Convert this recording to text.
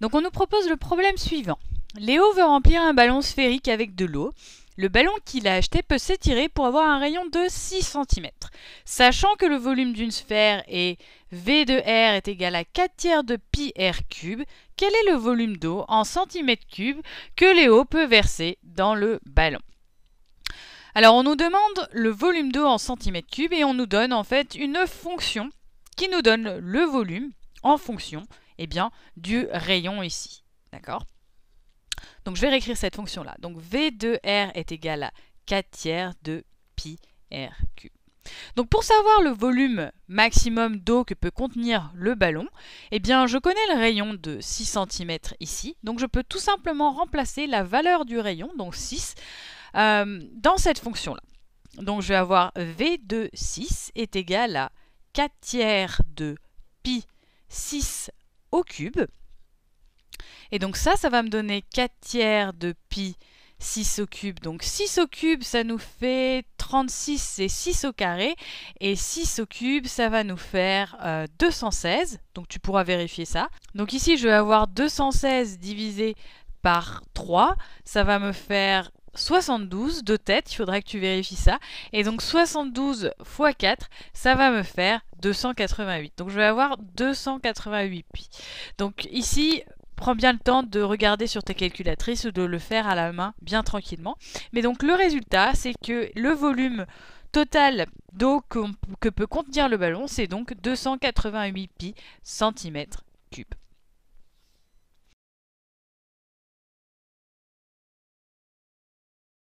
Donc on nous propose le problème suivant. Léo veut remplir un ballon sphérique avec de l'eau. Le ballon qu'il a acheté peut s'étirer pour avoir un rayon de 6 cm. Sachant que le volume d'une sphère est V de R est égal à 4 tiers de pi R cube, quel est le volume d'eau en cm cubes que Léo peut verser dans le ballon Alors on nous demande le volume d'eau en cm cubes et on nous donne en fait une fonction qui nous donne le volume en fonction eh bien, du rayon ici. D'accord Donc je vais réécrire cette fonction-là. Donc V de R est égal à 4 tiers de pi R Donc pour savoir le volume maximum d'eau que peut contenir le ballon, eh bien je connais le rayon de 6 cm ici, donc je peux tout simplement remplacer la valeur du rayon, donc 6, euh, dans cette fonction-là. Donc je vais avoir V de 6 est égal à 4 tiers de pi 6 cube. Et donc ça, ça va me donner 4 tiers de pi 6 au cube. Donc 6 au cube, ça nous fait 36, c'est 6 au carré. Et 6 au cube, ça va nous faire 216. Euh, donc tu pourras vérifier ça. Donc ici, je vais avoir 216 divisé par 3. Ça va me faire 72 de tête, il faudra que tu vérifies ça. Et donc 72 x 4, ça va me faire 288. Donc je vais avoir 288 pi. Donc ici, prends bien le temps de regarder sur ta calculatrice ou de le faire à la main bien tranquillement. Mais donc le résultat, c'est que le volume total d'eau que, que peut contenir le ballon, c'est donc 288 pi cm3.